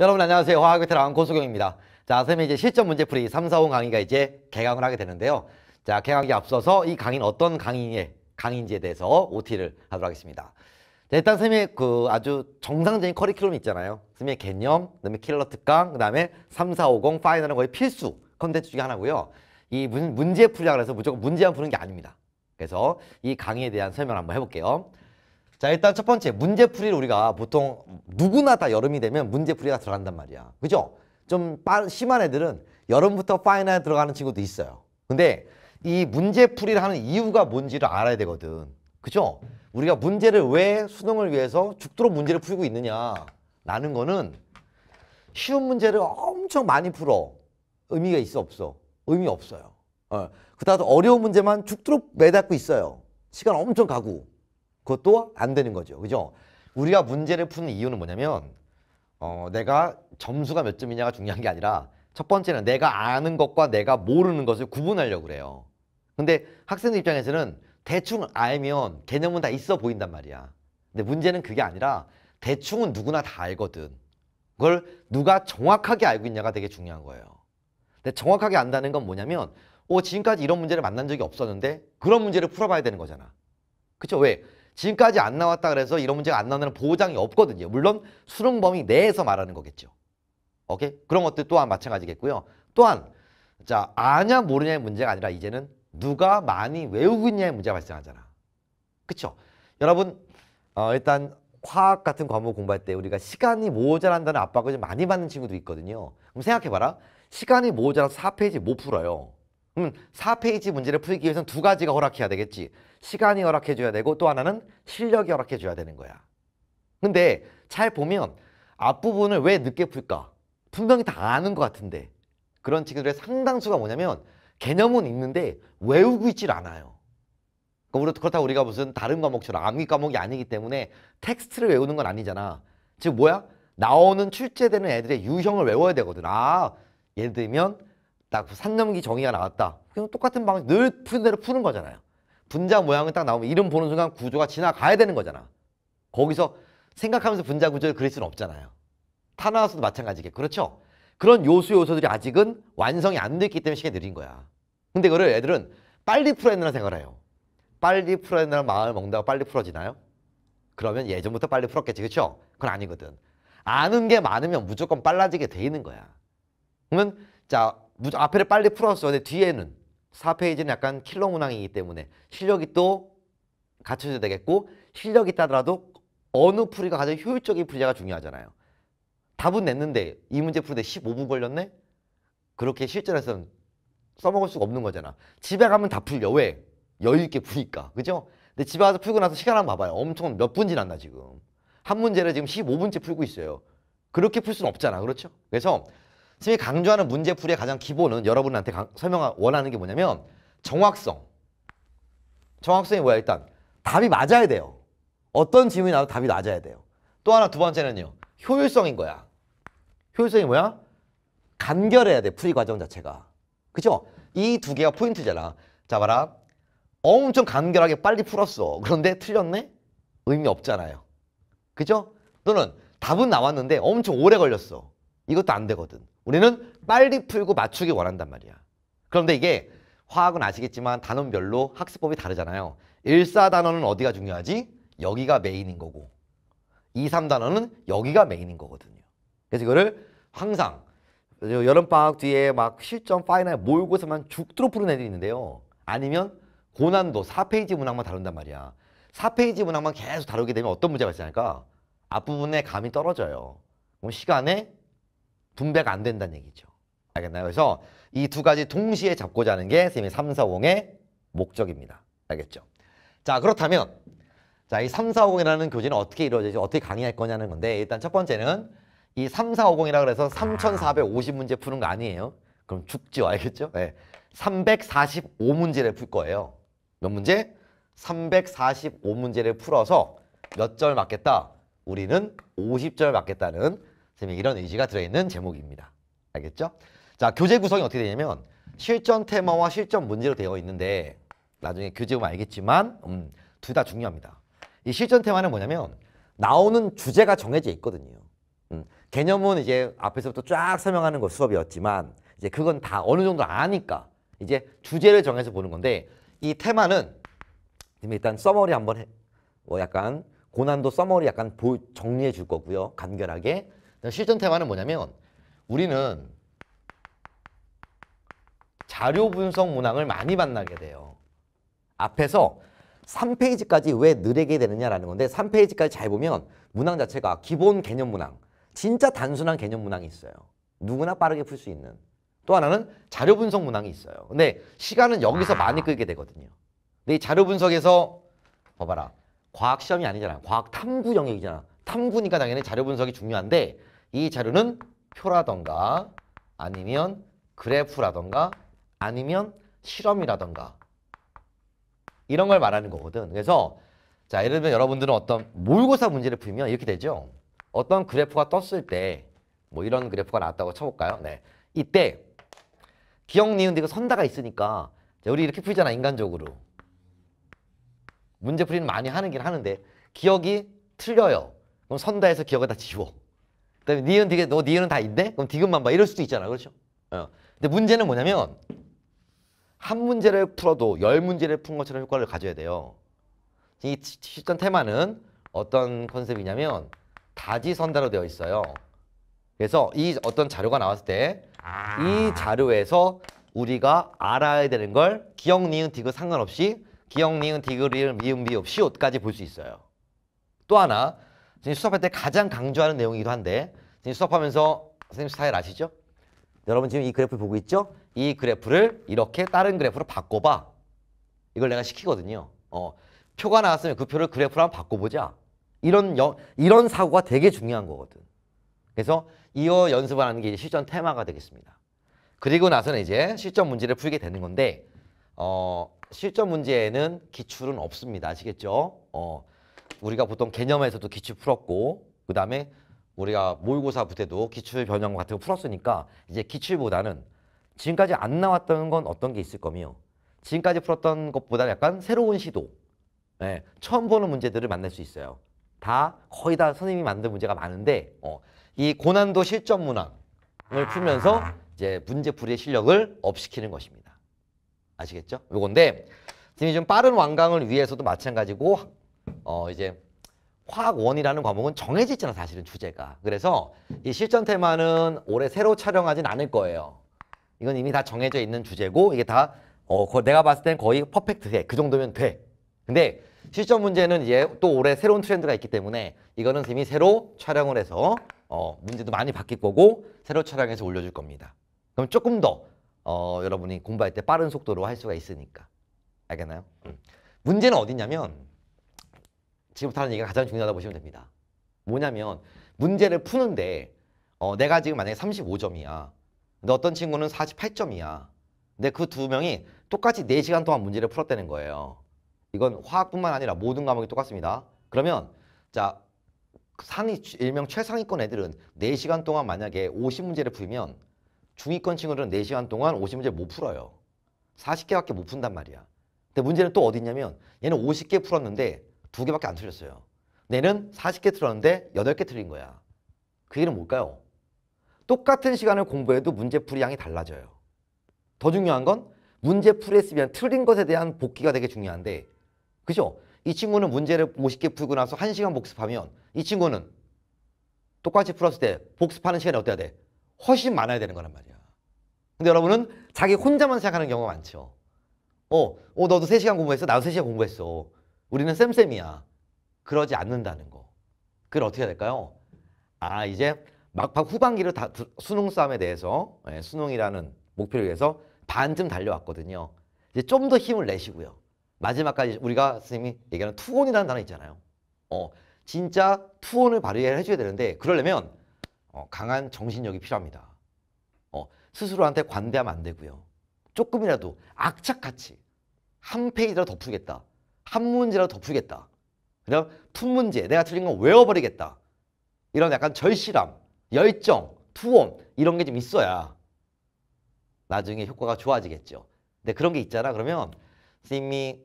여러분 안녕하세요. 화학의 테랑 고수경입니다. 자, 선생님 이제 실전 문제 풀이 3, 4, 5 강의가 이제 개강을 하게 되는데요. 자, 개강에 앞서서 이 강의는 어떤 강의에, 강인지에 대해서 OT를 하도록 하겠습니다. 자, 일단 선생님의 그 아주 정상적인 커리큘럼 있잖아요. 선생님의 개념, 그다음에 킬러 특강, 그다음에 3, 4, 5, 0 파이널은 거의 필수 컨텐츠 중에 하나고요. 이 문, 제 풀이라 그래서 무조건 문제만 푸는 게 아닙니다. 그래서 이 강의에 대한 설명 한번 해볼게요. 자 일단 첫 번째 문제풀이를 우리가 보통 누구나 다 여름이 되면 문제풀이가 들어간단 말이야 그죠? 좀 빠, 심한 애들은 여름부터 파이널 에 들어가는 친구도 있어요 근데 이 문제풀이를 하는 이유가 뭔지를 알아야 되거든 그죠? 우리가 문제를 왜 수능을 위해서 죽도록 문제를 풀고 있느냐라는 거는 쉬운 문제를 엄청 많이 풀어 의미가 있어 없어 의미 없어요 어. 그다음 어려운 문제만 죽도록 매닫고 있어요 시간 엄청 가고 그것도 안 되는 거죠. 그죠? 우리가 문제를 푸는 이유는 뭐냐면 어, 내가 점수가 몇 점이냐가 중요한 게 아니라 첫 번째는 내가 아는 것과 내가 모르는 것을 구분하려고 그래요. 근데 학생들 입장에서는 대충 알면 개념은 다 있어 보인단 말이야. 근데 문제는 그게 아니라 대충은 누구나 다 알거든. 그걸 누가 정확하게 알고 있냐가 되게 중요한 거예요. 근데 정확하게 안다는 건 뭐냐면 어, 지금까지 이런 문제를 만난 적이 없었는데 그런 문제를 풀어봐야 되는 거잖아. 그쵸? 왜? 지금까지 안 나왔다 그래서 이런 문제가 안 나오는 보장이 없거든요. 물론 수능 범위 내에서 말하는 거겠죠. 오케이? 그런 것들 또한 마찬가지겠고요. 또한 자 아냐 모르냐의 문제가 아니라 이제는 누가 많이 외우고 있냐의 문제가 발생하잖아. 그렇죠? 여러분 어, 일단 화학 같은 과목 공부할 때 우리가 시간이 모자란다는 압박을 좀 많이 받는 친구도 있거든요. 그럼 생각해봐라. 시간이 모자라서 4페이지 못 풀어요. 그럼 4페이지 문제를 풀기 위해서는 두 가지가 허락해야 되겠지. 시간이 허락해줘야 되고 또 하나는 실력이 허락해줘야 되는 거야. 근데 잘 보면 앞부분을 왜 늦게 풀까? 분명히 다 아는 것 같은데 그런 친구들의 상당수가 뭐냐면 개념은 있는데 외우고 있질 않아요. 그러니까 그렇다고 우리가 무슨 다른 과목처럼 암기 과목이 아니기 때문에 텍스트를 외우는 건 아니잖아. 즉 뭐야? 나오는 출제되는 애들의 유형을 외워야 되거든. 아, 예를 들면 딱산 넘기 정의가 나왔다. 그럼 똑같은 방식 늘 푸는 대로 푸는 거잖아요. 분자 모양이딱 나오면 이름 보는 순간 구조가 지나가야 되는 거잖아. 거기서 생각하면서 분자 구조를 그릴 수는 없잖아요. 탄화수도 마찬가지겠 그렇죠? 그런 요소 요소들이 아직은 완성이 안 됐기 때문에 시간이 느린 거야. 근데 그거를 애들은 빨리 풀어야 된다는 생각을 해요. 빨리 풀어야 된다는 마음을 먹는다고 빨리 풀어지나요? 그러면 예전부터 빨리 풀었겠지, 그렇죠? 그건 아니거든. 아는 게 많으면 무조건 빨라지게 돼 있는 거야. 그러면 자 앞에를 빨리 풀었어. 근데 뒤에는 4페이지는 약간 킬러 문항이기 때문에 실력이 또 갖춰져야 되겠고 실력이 있다더라도 어느 풀이가 가장 효율적인 풀이냐가 중요하잖아요. 답은 냈는데 이 문제 풀는데 15분 걸렸네? 그렇게 실전에서는 써먹을 수가 없는 거잖아. 집에 가면 다 풀려. 왜? 여유 있게 푸니까. 그죠? 근데 집에 가서 풀고 나서 시간 한번 봐봐요. 엄청 몇 분 지났나 지금. 한 문제를 지금 15분째 풀고 있어요. 그렇게 풀 수는 없잖아. 그렇죠? 그래서 선생님이 강조하는 문제풀이의 가장 기본은 여러분한테 설명 원하는 게 뭐냐면 정확성. 정확성이 뭐야 일단 답이 맞아야 돼요. 어떤 질문이 나와도 답이 맞아야 돼요. 또 하나 두 번째는요. 효율성인 거야. 효율성이 뭐야? 간결해야 돼 풀이 과정 자체가. 그죠? 이 두 개가 포인트잖아. 자 봐라. 엄청 간결하게 빨리 풀었어. 그런데 틀렸네? 의미 없잖아요. 그죠? 또는 답은 나왔는데 엄청 오래 걸렸어. 이것도 안 되거든. 우리는 빨리 풀고 맞추기 원한단 말이야. 그런데 이게 화학은 아시겠지만 단원별로 학습법이 다르잖아요. 1, 4단원은 어디가 중요하지? 여기가 메인인 거고 2, 3단원은 여기가 메인인 거거든요. 그래서 이거를 항상 여름방학 뒤에 막 실전 파이널 모의고사만 죽도록 푸는 애들이 있는데요. 아니면 고난도 4페이지 문항만 다룬단 말이야. 4페이지 문항만 계속 다루게 되면 어떤 문제가 발생할까? 앞부분에 감이 떨어져요. 그럼 시간에 분배가 안 된다는 얘기죠. 알겠나요? 그래서 이 두 가지 동시에 잡고자 하는 게 선생님이 3, 4, 5의 목적입니다. 알겠죠? 자, 그렇다면 자, 이 3, 4, 5이라는 교재는 어떻게 이루어지지? 어떻게 강의할 거냐는 건데 일단 첫 번째는 이 3, 4, 5이라 그래서 3,450문제 푸는 거 아니에요. 그럼 죽죠. 알겠죠? 네. 345문제를 풀 거예요. 몇 문제? 345문제를 풀어서 몇 점을 맞겠다? 우리는 5 0점을 맞겠다는 템에 이런 의지가 들어있는 제목입니다. 알겠죠? 자, 교재 구성이 어떻게 되냐면 실전 테마와 실전 문제로 되어 있는데 나중에 교재 보면 알겠지만 음, 둘 다 중요합니다. 이 실전 테마는 뭐냐면 나오는 주제가 정해져 있거든요. 음, 개념은 이제 앞에서부터 쫙 설명하는 거 수업이었지만 이제 그건 다 어느 정도 아니까 이제 주제를 정해서 보는 건데 이 테마는 일단 써머리 한번 해. 뭐 약간 고난도 써머리 약간 보, 정리해 줄 거고요. 간결하게 실전 테마는 뭐냐면 우리는 자료 분석 문항을 많이 만나게 돼요. 앞에서 3페이지까지 왜 느리게 되느냐라는 건데 3페이지까지 잘 보면 문항 자체가 기본 개념 문항, 진짜 단순한 개념 문항이 있어요. 누구나 빠르게 풀 수 있는. 또 하나는 자료 분석 문항이 있어요. 근데 시간은 여기서 많이 아. 끌게 되거든요. 근데 이 자료 분석에서 봐봐라. 과학 시험이 아니잖아. 과학 탐구 영역이잖아. 탐구니까 당연히 자료 분석이 중요한데 이 자료는 표라던가 아니면 그래프라던가 아니면 실험이라던가 이런 걸 말하는 거거든. 그래서 자 예를 들면 여러분들은 어떤 모의고사 문제를 풀면 이렇게 되죠. 어떤 그래프가 떴을 때 뭐 이런 그래프가 나왔다고 쳐볼까요? 네. 이때 기억, 니은, 디귿, 선다가 있으니까 자, 우리 이렇게 풀잖아 인간적으로. 문제 풀이는 많이 하는긴 하는데 기억이 틀려요. 그럼 선다에서 기억을 다 지워. 그다음에 니은 디귿 너 니은은 다 있네? 그럼 디귿만 봐 이럴 수도 있잖아 그렇죠? 어. 근데 문제는 뭐냐면 한 문제를 풀어도 열 문제를 푼 것처럼 효과를 가져야 돼요. 이1 0 테마는 어떤 컨셉이냐면 다지선다로 되어 있어요. 그래서 이 어떤 자료가 나왔을 때이 아. 자료에서 우리가 알아야 되는 걸 기억, 니은, 디귿 상관없이 기억, 니은, 디귿, 리을, 미음, 미읍, 시옷까지 볼 수 있어요. 또 하나 선생님 수업할 때 가장 강조하는 내용이기도 한데 선생님 수업하면서 선생님 스타일 아시죠? 여러분 지금 이 그래프 보고 있죠? 이 그래프를 이렇게 다른 그래프로 바꿔봐. 이걸 내가 시키거든요. 어, 표가 나왔으면 그 표를 그래프로 한번 바꿔보자. 이런 여, 이런 사고가 되게 중요한 거거든. 그래서 이어 연습을 하는 게 실전 테마가 되겠습니다. 그리고 나서는 이제 실전 문제를 풀게 되는 건데 어, 실전 문제에는 기출은 없습니다. 아시겠죠? 어, 우리가 보통 개념에서도 기출 풀었고 그 다음에 우리가 모의고사 부대도 기출 변형 같은 거 풀었으니까 이제 기출보다는 지금까지 안 나왔던 건 어떤 게 있을 거며 지금까지 풀었던 것보다 약간 새로운 시도 네, 처음 보는 문제들을 만날 수 있어요 다 거의 다 선생님이 만든 문제가 많은데 어, 이 고난도 실전 문항을 풀면서 이제 문제풀이의 실력을 업시키는 것입니다 아시겠죠? 요건데 지금 좀 빠른 완강을 위해서도 마찬가지고 어 이제 화학원이라는 과목은 정해지잖아 사실은 주제가 그래서 이 실전 테마는 올해 새로 촬영하진 않을 거예요 이건 이미 다 정해져 있는 주제고 이게 다 어, 내가 봤을 땐 거의 퍼펙트해 그 정도면 돼 근데 실전 문제는 이제 또 올해 새로운 트렌드가 있기 때문에 이거는 이미 새로 촬영을 해서 어, 문제도 많이 바뀔 거고 새로 촬영해서 올려줄 겁니다 그럼 조금 더 어, 여러분이 공부할 때 빠른 속도로 할 수가 있으니까 알겠나요? 음. 문제는 어디냐면 지금부터 하는 얘기가 가장 중요하다 고 보시면 됩니다. 뭐냐면 문제를 푸는데 어, 내가 지금 만약에 35점이야. 근데 어떤 친구는 48점이야. 근데 그 두 명이 똑같이 4시간 동안 문제를 풀었다는 거예요. 이건 화학뿐만 아니라 모든 과목이 똑같습니다. 그러면 자 상위 일명 최상위권 애들은 4시간 동안 만약에 50문제를 풀면 중위권 친구들은 4시간 동안 50문제 못 풀어요. 40개밖에 못 푼단 말이야. 근데 문제는 또 어디 있냐면 얘는 50개 풀었는데 두 개밖에 안 틀렸어요. 내는 40개 틀었는데 8개 틀린 거야. 그 얘기는 뭘까요? 똑같은 시간을 공부해도 문제풀이 양이 달라져요. 더 중요한 건문제풀이했으면 틀린 것에 대한 복기가 되게 중요한데 그죠? 이 친구는 문제를 50개 풀고 나서 1시간 복습하면 이 친구는 똑같이 풀었을 때 복습하는 시간이 어때야 돼? 훨씬 많아야 되는 거란 말이야. 근데 여러분은 자기 혼자만 생각하는 경우가 많죠. 어, 어 너도 3시간 공부했어? 나도 3시간 공부했어. 우리는 쌤쌤이야. 그러지 않는다는 거. 그걸 어떻게 해야 될까요? 아 이제 막판 후반기를 다, 수능 싸움에 대해서 예, 수능이라는 목표를 위해서 반쯤 달려왔거든요. 이제 좀 더 힘을 내시고요. 마지막까지 우리가 선생님이 얘기하는 투혼이라는 단어 있잖아요. 어, 진짜 투혼을 발휘해 줘야 되는데 그러려면 어, 강한 정신력이 필요합니다. 어, 스스로한테 관대하면 안 되고요. 조금이라도 악착같이 한 페이지라도 더 풀겠다. 한 문제라도 더 풀겠다. 그냥 푼 문제, 내가 틀린 건 외워버리겠다. 이런 약간 절실함, 열정, 투혼 이런 게 좀 있어야 나중에 효과가 좋아지겠죠. 근데 그런 게 있잖아. 그러면 선생님이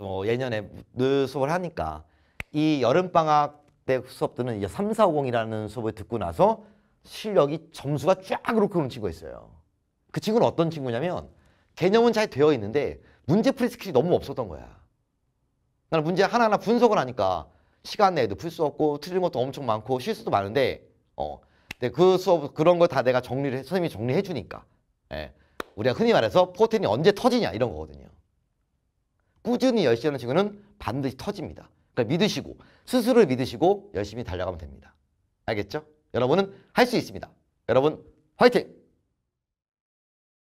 뭐 예년에 늘 수업을 하니까 이 여름방학 때 수업 듣는 이제 3, 4, 5공이라는 수업을 듣고 나서 실력이 점수가 쫙 이렇게 오는 친구가 있어요. 그 친구는 어떤 친구냐면 개념은 잘 되어 있는데 문제풀이 스킬이 너무 없었던 거야. 나는 문제 하나하나 분석을 하니까 시간 내에도 풀 수 없고 틀린 것도 엄청 많고 실수도 많은데 어 근데 그 수업 그런 걸 다 내가 정리를 해, 선생님이 정리해 주니까 예. 우리가 흔히 말해서 포텐이 언제 터지냐 이런 거거든요. 꾸준히 열심히 하는 친구는 반드시 터집니다. 그러니까 믿으시고 스스로를 믿으시고 열심히 달려가면 됩니다. 알겠죠? 여러분은 할 수 있습니다. 여러분 화이팅!